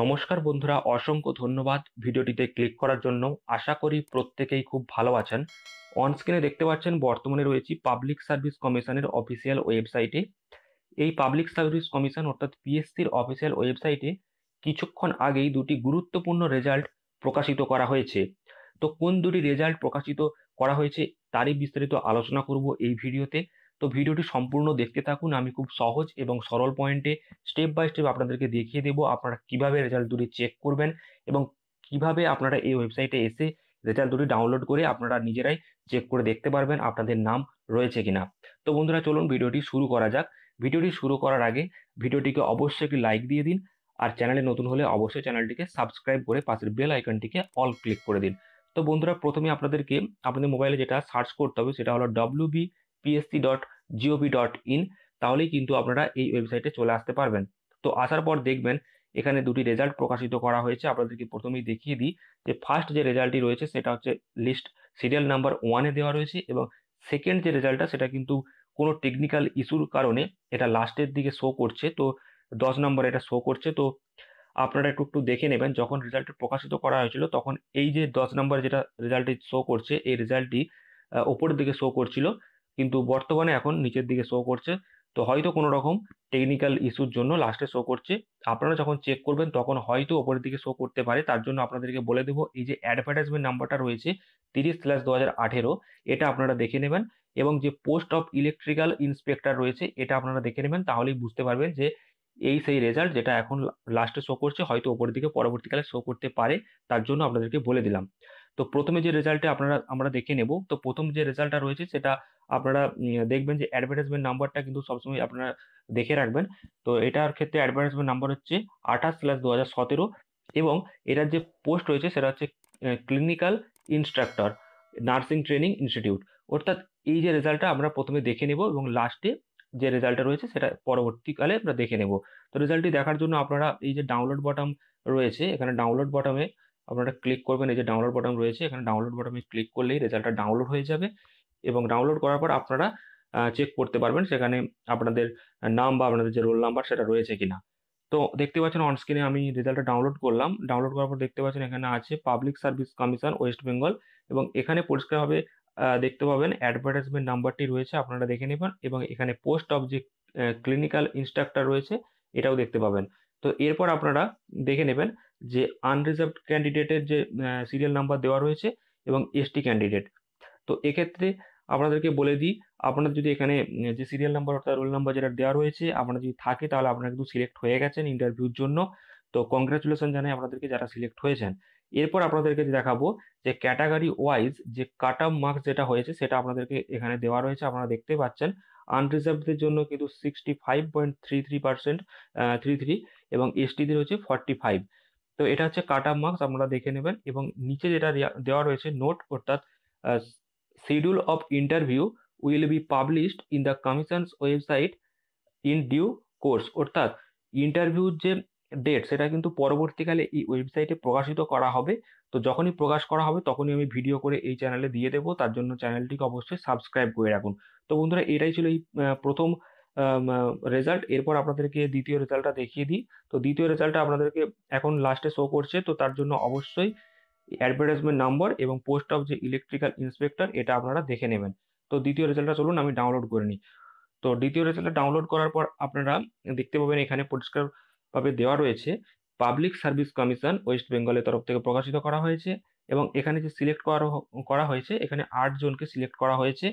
নমস্কার বন্ধুরা অসংখ্য ধন্যবাদ ভিডিওটিতে ক্লিক করার জন্য আশা করি প্রত্যেকেই খুব ভালো আছেন অনস্ক্রিনে দেখতে পাচ্ছেন বর্তমানে রয়েছি পাবলিক সার্ভিস কমিশনের অফিসিয়াল ওয়েবসাইটে এই পাবলিক সার্ভিস কমিশন অর্থাৎ পিএসসির অফিসিয়াল ওয়েবসাইটে কিছুক্ষণ আগেই দুটি গুরুত্বপূর্ণ রেজাল্ট প্রকাশিত করা হয়েছে তো কোন দুটি রেজাল্ট প্রকাশিত করা হয়েছে তারই বিস্তারিত আলোচনা করব এই ভিডিওতে তো ভিডিওটি সম্পূর্ণ দেখতে থাকুন আমি খুব সহজ এবং সরল পয়েন্টে স্টেপ বাই স্টেপ আপনাদেরকে দেখিয়ে দেবো আপনারা কিভাবে রেজাল্ট দুটি চেক করবেন এবং কিভাবে আপনারা এই ওয়েবসাইটে এসে রেজাল্ট দুটি ডাউনলোড করে আপনারা নিজেরাই চেক করে দেখতে পারবেন আপনাদের নাম রয়েছে কিনা তো বন্ধুরা চলুন ভিডিওটি শুরু করা যাক ভিডিওটি শুরু করার আগে ভিডিওটিকে অবশ্যই একটি লাইক দিয়ে দিন আর চ্যানেলে নতুন হলে অবশ্যই চ্যানেলটিকে সাবস্ক্রাইব করে পাশের বেল আইকনটিকে অল ক্লিক করে দিন তো বন্ধুরা প্রথমে আপনাদেরকে আপনাদের মোবাইলে যেটা সার্চ করতে হবে সেটা হলো W B PSC dot dot in তাহলেই কিন্তু আপনারা এই ওয়েবসাইটে চলে আসতে পারবেন তো আসার পর দেখবেন এখানে দুটি রেজাল্ট প্রকাশিত করা হয়েছে আপনাদেরকে প্রথমেই দেখিয়ে দিই যে ফার্স্ট যে রেজাল্টটি রয়েছে সেটা হচ্ছে লিস্ট সিরিয়াল নাম্বার ওয়ানে দেওয়া রয়েছে এবং সেকেন্ড যে রেজাল্টটা সেটা কিন্তু কোনো টেকনিক্যাল ইস্যুর কারণে এটা লাস্টের দিকে শো করছে তো দশ নম্বরে এটা শো করছে তো আপনারা একটু একটু দেখে নেবেন যখন রেজাল্ট প্রকাশিত করা হয়েছিল তখন এই যে দশ নম্বর যেটা রেজাল্টটি শো করছে এই রেজাল্টটি ওপরের দিকে শো করছিল কিন্তু বর্তমানে এখন নিচের দিকে শো করছে তো হয়তো কোনো রকম টেকনিক্যাল ইস্যুর জন্য লাস্টে শো করছে আপনারা যখন চেক করবেন তখন হয়তো ওপরের দিকে শো করতে পারে তার জন্য আপনাদেরকে বলে দেবো এই যে অ্যাডভার্টাইজমেন্ট নাম্বারটা রয়েছে তিরিশ স্ল্যাশ দু হাজার আঠেরো এটা আপনারা দেখে নেবেন এবং যে পোস্ট অফ ইলেকট্রিক্যাল ইন্সপেক্টর রয়েছে এটা আপনারা দেখে নেবেন তাহলেই বুঝতে পারবেন যে এই সেই রেজাল্ট যেটা এখন লাস্টে শো করছে হয়তো ওপরের দিকে পরবর্তীকালে শো করতে পারে তার জন্য আপনাদেরকে বলে দিলাম তো প্রথমে যে রেজাল্টে আপনারা আমরা দেখে নেব তো প্রথম যে রেজাল্টটা রয়েছে সেটা আপনারা দেখবেন যে অ্যাডভার্টাইজমেন্ট নাম্বারটা কিন্তু সবসময় আপনারা দেখে রাখবেন তো এটার ক্ষেত্রে অ্যাডভার্টাইজমেন্ট নাম্বার হচ্ছে আঠাশ স্ল্যাশ দু হাজার সতেরো এবং এটার যে পোস্ট রয়েছে সেটা হচ্ছে clinical instructor nursing training institute অর্থাৎ এই যে রেজাল্টটা আমরা প্রথমে দেখে নেব এবং লাস্টে যে রেজাল্টটা রয়েছে সেটা পরবর্তীকালে আমরা দেখে নেব তো রেজাল্টটি দেখার জন্য আপনারা এই যে ডাউনলোড বটম রয়েছে এখানে ডাউনলোড বটমে আপনারা ক্লিক করবেন এই যে ডাউনলোড বটম রয়েছে এখানে ডাউনলোড বটমে ক্লিক করলেই রেজাল্টটা ডাউনলোড হয়ে যাবে এবং ডাউনলোড করার পর আপনারা চেক করতে পারবেন সেখানে আপনাদের নাম বা আপনাদের যে রোল নাম্বার সেটা রয়েছে কিনা তো দেখতে পাচ্ছেন অনস্ক্রিনে আমি রেজাল্টটা ডাউনলোড করলাম ডাউনলোড করার পর দেখতে পাচ্ছেন এখানে আছে public service commission West Bengal এবং এখানে পরিষ্কারভাবে দেখতে পাবেন অ্যাডভার্টাইজমেন্ট নাম্বারটি রয়েছে আপনারা দেখে নেবেন এবং এখানে পোস্ট অফ যে ক্লিনিক্যাল ইনস্ট্রাক্টর রয়েছে এটাও দেখতে পাবেন তো এরপর আপনারা দেখে নেবেন যে আনরিজার্ভড ক্যান্ডিডেটের যে সিরিয়াল নাম্বার দেওয়া রয়েছে এবং এসটি ক্যান্ডিডেট তো এক্ষেত্রে আপনাদেরকে বলে দিই আপনার যদি এখানে যে সিরিয়াল নাম্বার অর্থাৎ রোল নাম্বার যেটা দেওয়া রয়েছে আপনার যদি থাকে তাহলে আপনারা কিন্তু সিলেক্ট হয়ে গেছেন ইন্টারভিউর জন্য তো কংগ্রাচুলেশন জানাই আপনাদেরকে যারা সিলেক্ট হয়েছেন এরপর আপনাদেরকে দেখাবো যে ক্যাটাগরি ওয়াইজ যে কাট মার্কস যেটা হয়েছে সেটা আপনাদেরকে এখানে দেওয়া রয়েছে আপনারা দেখতে পাচ্ছেন আনরিজার্ভদের জন্য কিন্তু sixty five point three three percent three three এবং এসটিদের হচ্ছে ফর্টি ফাইভ তো এটা হচ্ছে কাট মার্কস আপনারা দেখে নেবেন এবং নিচে যেটা দেওয়া রয়েছে নোট অর্থাৎ schedule of interview will be published in the commission's website in due course অর্থাৎ ইন্টারভিউর যে ডেট সেটা কিন্তু পরবর্তীকালে এই ওয়েবসাইটে প্রকাশিত করা হবে তো যখনই প্রকাশ করা হবে তখনই আমি ভিডিও করে এই চ্যানেলে দিয়ে দেবো তার জন্য চ্যানেলটিকে অবশ্যই সাবস্ক্রাইব করে রাখুন তো বন্ধুরা এটাই ছিল এই প্রথম রেজাল্ট এরপর আপনাদেরকে দ্বিতীয় রেজাল্টটা দেখিয়ে দিই তো দ্বিতীয় রেজাল্টটা আপনাদেরকে এখন লাস্টে শো করছে তো তার জন্য অবশ্যই অ্যাডভার্টাইজমেন্ট নম্বর এবং পোস্ট অফ যে ইলেকট্রিক্যাল ইন্সপেক্টর এটা আপনারা দেখে নেবেন তো দ্বিতীয় রেজাল্টটা চলুন আমি ডাউনলোড করে নিই তো দ্বিতীয় রেজাল্টটা ডাউনলোড করার পর আপনারা দেখতে পাবেন এখানে পরিষ্কারভাবে দেওয়া রয়েছে পাবলিক সার্ভিস কমিশন ওয়েস্ট বেঙ্গলের তরফ থেকে প্রকাশিত করা হয়েছে এবং এখানে যে সিলেক্ট করা করা হয়েছে এখানে আটজনকে সিলেক্ট করা হয়েছে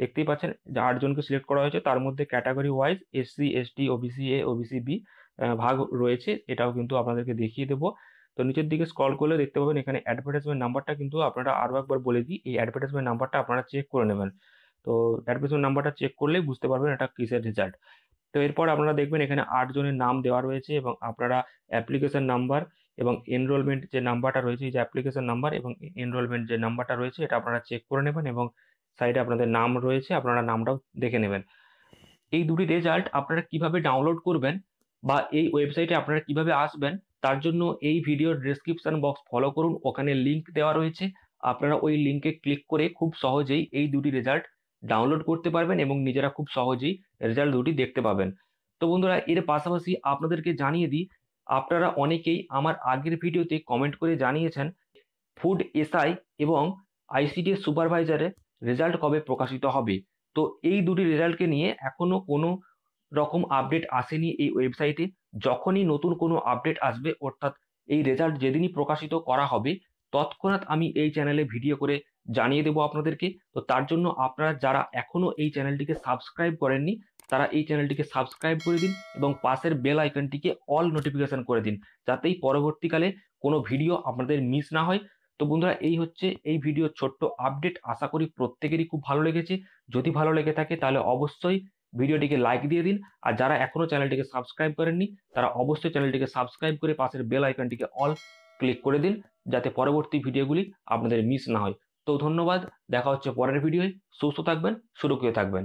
দেখতেই পাচ্ছেন যে আটজনকে সিলেক্ট করা হয়েছে তার মধ্যে category wise SC ST OBC A OBC B ভাগ রয়েছে এটাও কিন্তু আপনাদেরকে দেখিয়ে দেবো তো নিচের দিকে স্কল করলে দেখতে পাবেন এখানে অ্যাডভার্টাইজমেন্ট নাম্বারটা কিন্তু আপনারা আরও একবার বলে দিই এই অ্যাডভার্টাইজমেন্ট নাম্বারটা আপনারা চেক করে নেবেন তো অ্যাডভার্টাইজমেন্ট নাম্বারটা চেক করলেই বুঝতে পারবেন এটা কিসের রেজাল্ট তো এরপর আপনারা দেখবেন এখানে আটজনের নাম দেওয়া রয়েছে এবং আপনারা অ্যাপ্লিকেশন নাম্বার এবং এনরোলমেন্ট যে নাম্বারটা রয়েছে যে অ্যাপ্লিকেশন নাম্বার এবং এনরোলমেন্ট যে নাম্বারটা রয়েছে এটা আপনারা চেক করে নেবেন এবং সাইডে আপনাদের নাম রয়েছে আপনারা নামটাও দেখে নেবেন এই দুটি রেজাল্ট আপনারা কিভাবে ডাউনলোড করবেন বা এই ওয়েবসাইটে আপনারা কিভাবে আসবেন তার জন্য এই ভিডিওর ডিসক্রিপশান বক্স ফলো করুন ওখানে লিঙ্ক দেওয়া রয়েছে আপনারা ওই লিঙ্কে ক্লিক করে খুব সহজেই এই দুটি রেজাল্ট ডাউনলোড করতে পারবেন এবং নিজেরা খুব সহজেই রেজাল্ট দুটি দেখতে পাবেন তো বন্ধুরা এর পাশাপাশি আপনাদেরকে জানিয়ে দিই আপনারা অনেকেই আমার আগের ভিডিওতে কমেন্ট করে জানিয়েছেন ফুড এসআই এবং আইসিডি সুপারভাইজারের রেজাল্ট কবে প্রকাশিত হবে তো এই দুটি রেজাল্টকে নিয়ে এখনও কোনো রকম আপডেট আসেনি এই ওয়েবসাইটে যখনই নতুন কোনো আপডেট আসবে অর্থাৎ এই রেজাল্ট যেদিনই প্রকাশিত করা হবে তৎক্ষণাৎ আমি এই চ্যানেলে ভিডিও করে জানিয়ে দেবো আপনাদেরকে তো তার জন্য আপনারা যারা এখনও এই চ্যানেলটিকে সাবস্ক্রাইব করেননি তারা এই চ্যানেলটিকে সাবস্ক্রাইব করে দিন এবং পাশের বেল আইকনটিকে অল নোটিফিকেশান করে দিন যাতেই পরবর্তীকালে কোনো ভিডিও আপনাদের মিস না হয় তো বন্ধুরা এই হচ্ছে এই ভিডিও ছোট্ট আপডেট আশা করি প্রত্যেকেরই খুব ভালো লেগেছে যদি ভালো লেগে থাকে তাহলে অবশ্যই ভিডিওটিকে লাইক দিয়ে দিন আর যারা এখনও চ্যানেলটিকে সাবস্ক্রাইব করেননি তারা অবশ্যই চ্যানেলটিকে সাবস্ক্রাইব করে পাশের বেল আইকনটিকে অল ক্লিক করে দিন যাতে পরবর্তী ভিডিওগুলি আপনাদের মিস না হয় তো ধন্যবাদ দেখা হচ্ছে পরের ভিডিওয় সুস্থ থাকবেন সুরক্ষিত থাকবেন